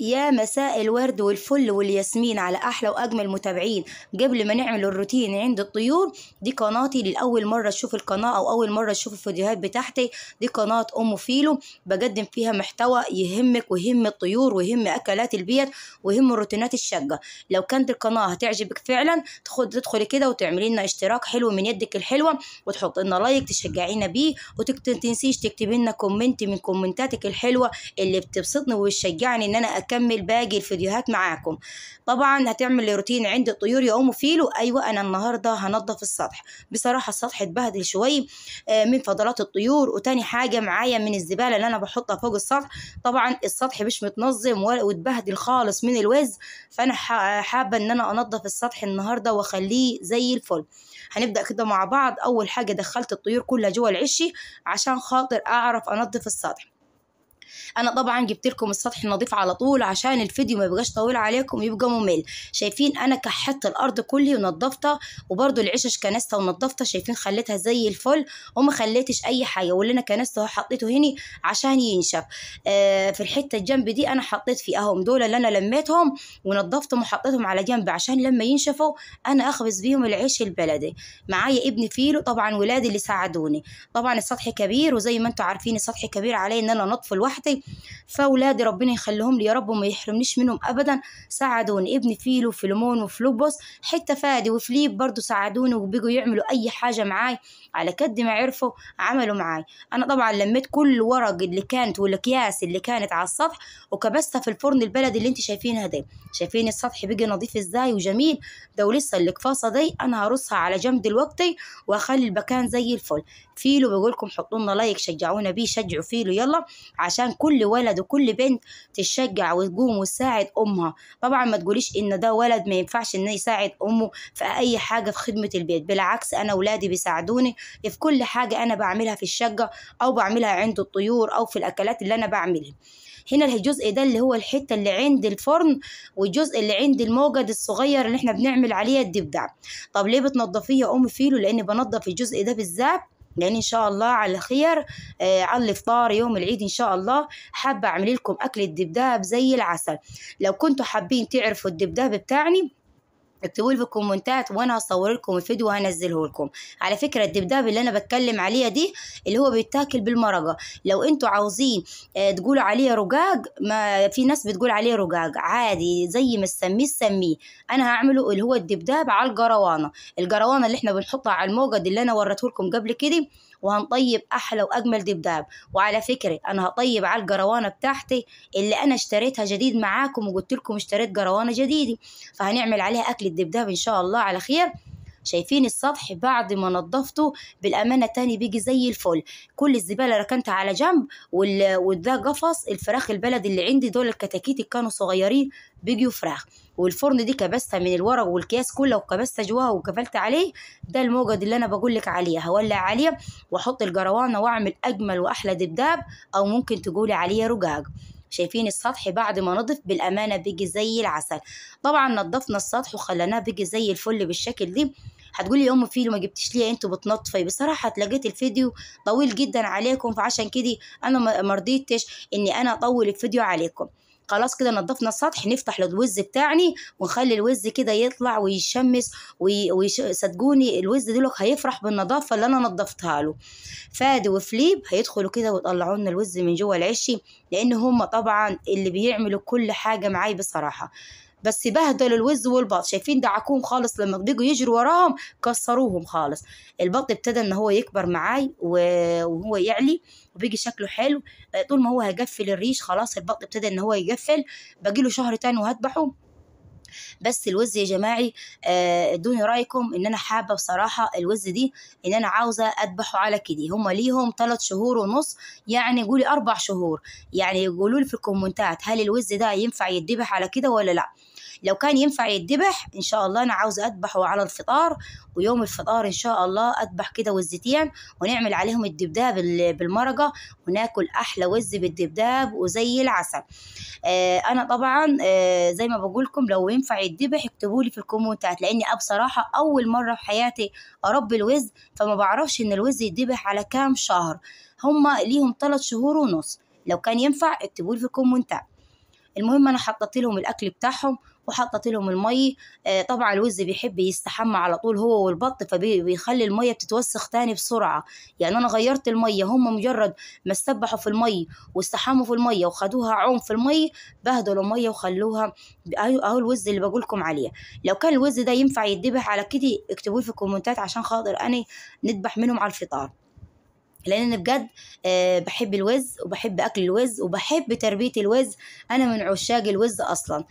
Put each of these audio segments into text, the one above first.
يا مساء الورد والفل والياسمين على احلى واجمل متابعين قبل ما نعمل الروتين عند الطيور دي قناتي لاول مره تشوف القناه او اول مره تشوف الفيديوهات بتاعتي دي قناه ام فيلو بقدم فيها محتوى يهمك ويهم الطيور ويهم اكلات البيت ويهم الروتينات الشقه لو كانت القناه هتعجبك فعلا تدخل تدخلي كده وتعملي لنا اشتراك حلو من يدك الحلوه وتحط لنا لايك تشجعينا بيه وتنسيش تكتبي لنا كومنت من كومنتاتك الحلوه اللي بتبسطني وبتشجعني ان انا اكمل باقي الفيديوهات معاكم طبعا هتعمل روتين عند الطيور يقوموا أم له ايوه انا النهارده هنضف السطح بصراحه السطح اتبهدل شويه آه، من فضلات الطيور وتاني حاجه معايا من الزباله اللي انا بحطها فوق السطح طبعا السطح مش متنظم واتبهدل خالص من الوز فانا حابه ان انا انضف السطح النهارده واخليه زي الفل هنبدا كده مع بعض اول حاجه دخلت الطيور كلها جوه العشي عشان خاطر اعرف انضف السطح انا طبعا جبت لكم السطح النظيف على طول عشان الفيديو ما يبقاش طويل عليكم يبقى ممل شايفين انا كحت الارض كلي ونضفتها وبرده العشش كنستها ونضفتها شايفين خليتها زي الفل وما خليتش اي حاجه واللي انا كنسته حطيته هني عشان ينشف آه في الحته الجنب دي انا حطيت فيه اهم دول اللي انا لميتهم ونضفتهم وحطيتهم على جنب عشان لما ينشفوا انا اخبز بيهم العيش البلدي معايا ابن فيلو طبعا ولادي اللي ساعدوني طبعا السطح كبير وزي ما انتم عارفين السطح كبير علي ان انا نطف لوحدي تحتي فاولادي ربنا يخليهم لي يا رب وما يحرمنيش منهم ابدا ساعدوني ابني فيلو فيلمون وفلوبوس حتى فادي وفليب برضو ساعدوني وبيجوا يعملوا اي حاجه معاي على قد ما عرفوا عملوا معاي انا طبعا لميت كل ورق اللي كانت والاكياس اللي كانت على السطح وكبستها في الفرن البلدي اللي انت شايفينها دي شايفين السطح بيجي نظيف ازاي وجميل ده ولسه القفاصه دي انا هرصها على جنب دلوقتي واخلي المكان زي الفل فيلو بقول لكم حطوا لنا لايك شجعونا بيه شجعوا فيلو يلا عشان عشان كل ولد وكل بنت تشجع وتقوم وتساعد امها طبعا ما تقوليش ان ده ولد ما ينفعش ان يساعد امه في اي حاجه في خدمه البيت بالعكس انا ولادي بيساعدوني في كل حاجه انا بعملها في الشقه او بعملها عند الطيور او في الاكلات اللي انا بعملها هنا الجزء ده اللي هو الحته اللي عند الفرن والجزء اللي عند الموجد الصغير اللي احنا بنعمل عليه الدبدع طب ليه بتنضفيه يا ام فيلو لان بنضف الجزء ده بالذات لان ان شاء الله على خير آه على الافطار يوم العيد ان شاء الله حابه اعمل لكم اكل الدبداب زي العسل لو كنتوا حابين تعرفوا الدبداب بتاعني اكتبوا لي في الكومنتات وانا هصور لكم الفيديو وهنزله لكم على فكره الدبداب اللي انا بتكلم عليها دي اللي هو بيتاكل بالمرقه لو انتوا عاوزين آه، تقولوا عليه رقاق ما في ناس بتقول عليه رقاق عادي زي ما تسميه سميه انا هعمله اللي هو الدبداب على الجروانه الجروانه اللي احنا بنحطها على الموجد اللي انا وريته لكم قبل كده وهنطيب احلى واجمل دبداب وعلى فكره انا هطيب على الجروانه بتاعتي اللي انا اشتريتها جديد معاكم وقلت لكم اشتريت جروانه جديده فهنعمل عليها اكل الدبداب ان شاء الله على خير شايفين السطح بعد ما نضفته بالامانه تاني بيجي زي الفل كل الزباله ركنتها على جنب وده قفص الفراخ البلد اللي عندي دول الكتاكيت اللي كانوا صغيرين بيجوا فراخ والفرن دي كبستها من الورق والكياس كله وكبستها جواها وكفلت عليه ده الموجد اللي انا بقول لك عليه هولع عليه واحط الجروانه واعمل اجمل واحلى دبداب او ممكن تقولي عليه رجاج شايفين السطح بعد ما نضف بالامانه بيجي زي العسل طبعا نضفنا السطح وخليناه بيجي زي الفل بالشكل ده هتقولي يا ام فيلو ما جبتش ليه انتوا بتنطفي بصراحه اتلقيت الفيديو طويل جدا عليكم فعشان كده انا ما رضيتش اني انا اطول الفيديو عليكم خلاص كده نضفنا السطح نفتح الوز بتاعني ونخلي الوز كده يطلع ويشمس وصدقوني الوز دول هيفرح بالنظافه اللي انا نضفتها له فادي وفليب هيدخلوا كده ويطلعوا لنا الوز من جوه العشي لان هم طبعا اللي بيعملوا كل حاجه معايا بصراحه بس بهدلوا الوز والبط شايفين دعكوهم خالص لما بيجوا يجروا وراهم كسروهم خالص البط ابتدى ان هو يكبر معاي وهو يعلي وبيجي شكله حلو آه، طول ما هو هيقفل الريش خلاص البط ابتدى ان هو يقفل له شهر تاني وهذبحه بس الوز يا جماعي آه، ادوني رايكم ان انا حابه بصراحه الوز دي ان انا عاوزه اذبحه على كده هما ليهم ثلاث شهور ونص يعني قولي اربع شهور يعني قولوا لي في الكومنتات هل الوز ده ينفع يتذبح على كده ولا لا لو كان ينفع يتذبح ان شاء الله انا عاوزه اذبحه على الفطار ويوم الفطار ان شاء الله اذبح كده وزتين ونعمل عليهم الدبداب بالمرقه وناكل احلى وز بالدبداب وزي العسل آه انا طبعا آه زي ما بقول لكم لو ينفع يتذبح اكتبوا لي في الكومنتات لاني بصراحه اول مره في حياتي اربي الوز فما بعرفش ان الوز يتذبح على كام شهر هما ليهم ثلاث شهور ونص لو كان ينفع اكتبوا لي في الكومنتات المهم انا حطيت لهم الاكل بتاعهم وحطت لهم المية آه، طبعا الوز بيحب يستحمى على طول هو والبط فبيخلي المية بتتوسخ تاني بسرعة يعني أنا غيرت المية هم مجرد ما استبحوا في المية واستحموا في المية وخدوها عوم في المية بهدلوا المية وخلوها أهو الوز اللي بقولكم عليه لو كان الوز ده ينفع يتذبح على كده اكتبوه في الكومنتات عشان خاطر أنا نذبح منهم على الفطار لان انا بجد آه، بحب الوز وبحب اكل الوز وبحب تربيه الوز انا من عشاق الوز اصلا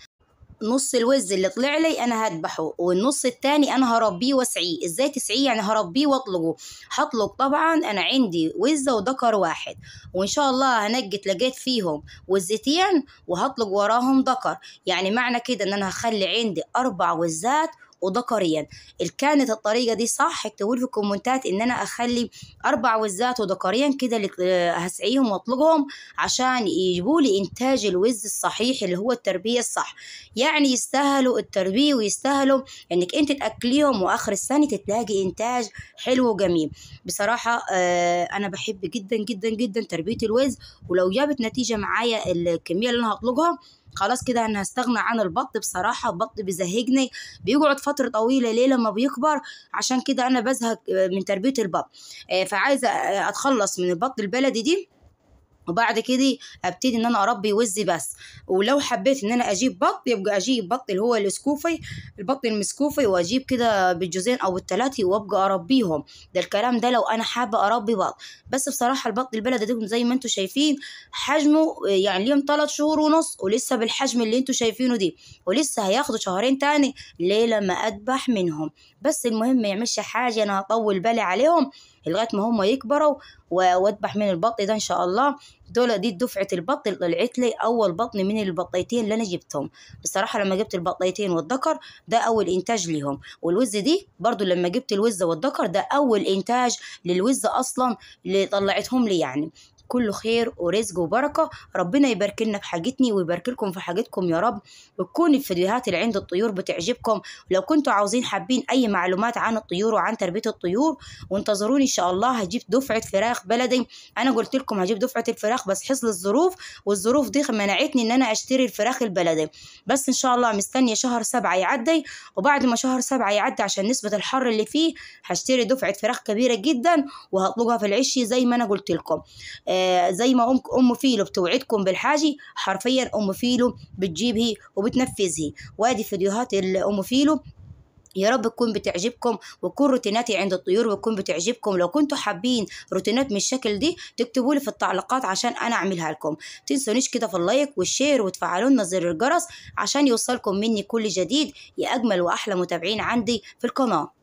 نص الوز اللي طلع لي انا هذبحه والنص التاني انا هربيه واسعيه ازاي تسعيه يعني هربيه واطلقه هطلق طبعا انا عندي وزه وذكر واحد وان شاء الله هنجت لقيت فيهم وزتين وهطلق وراهم ذكر يعني معنى كده ان انا هخلي عندي اربع وزات وذكريا اللي كانت الطريقه دي صح اكتبوا لي في الكومنتات ان انا اخلي اربع وزات وذكريا كده اللي آه، واطلقهم عشان يجيبوا لي انتاج الوز الصحيح اللي هو التربيه الصح يعني يستاهلوا التربيه ويستاهلوا انك انت تاكليهم واخر السنه تتلاقي انتاج حلو وجميل بصراحه آه، انا بحب جدا جدا جدا تربيه الوز ولو جابت نتيجه معايا الكميه اللي انا هطلقها خلاص كده انا هستغنى عن البط بصراحه البط بيزهجني بيقعد فتره طويله ليه لما بيكبر عشان كده انا بزهق من تربيه البط آه، فعايزه اتخلص من البط البلدي دي وبعد كده ابتدي ان انا اربي وز بس ولو حبيت ان انا اجيب بط يبقى اجيب بط اللي هو السكوفي البط المسكوفي واجيب كده بالجوزين او الثلاثه وابقى اربيهم ده الكلام ده لو انا حابه اربي بط بس بصراحه البط البلد ده زي ما انتم شايفين حجمه يعني ليهم ثلاث شهور ونص ولسه بالحجم اللي انتم شايفينه دي ولسه هياخدوا شهرين تاني ليه لما اذبح منهم بس المهم ما يعملش حاجه انا هطول بالي عليهم لغايه ما هم يكبروا واذبح من البطن ده ان شاء الله دول دي دفعه البط اللي طلعت لي اول بطن من البطيتين اللي انا جبتهم بصراحه لما جبت البطيتين والذكر ده اول انتاج ليهم والوز دي برضو لما جبت الوز والذكر ده اول انتاج للوز اصلا اللي طلعتهم لي يعني كله خير ورزق وبركه ربنا يبارك لنا في حاجتني ويبارك لكم في حاجتكم يا رب وتكون الفيديوهات اللي عند الطيور بتعجبكم لو كنتوا عاوزين حابين اي معلومات عن الطيور وعن تربيه الطيور وانتظروني ان شاء الله هجيب دفعه فراخ بلدي انا قلت لكم هجيب دفعه الفراخ بس حصل الظروف والظروف دي منعتني ان انا اشتري الفراخ البلدي بس ان شاء الله مستنيه شهر سبعة يعدي وبعد ما شهر سبعة يعدي عشان نسبه الحر اللي فيه هشتري دفعه فراخ كبيره جدا وهطلقها في العشي زي ما انا قلت لكم آه، زي ما أم أم فيلو بتوعدكم بالحاجة حرفيا أم فيلو بتجيبه وبتنفذه وادي فيديوهات الأم فيلو يا رب تكون بتعجبكم وتكون روتيناتي عند الطيور وتكون بتعجبكم لو كنتوا حابين روتينات من الشكل دي تكتبوا لي في التعليقات عشان انا اعملها لكم تنسونيش كده في اللايك والشير وتفعلوا لنا زر الجرس عشان يوصلكم مني كل جديد يا اجمل واحلى متابعين عندي في القناه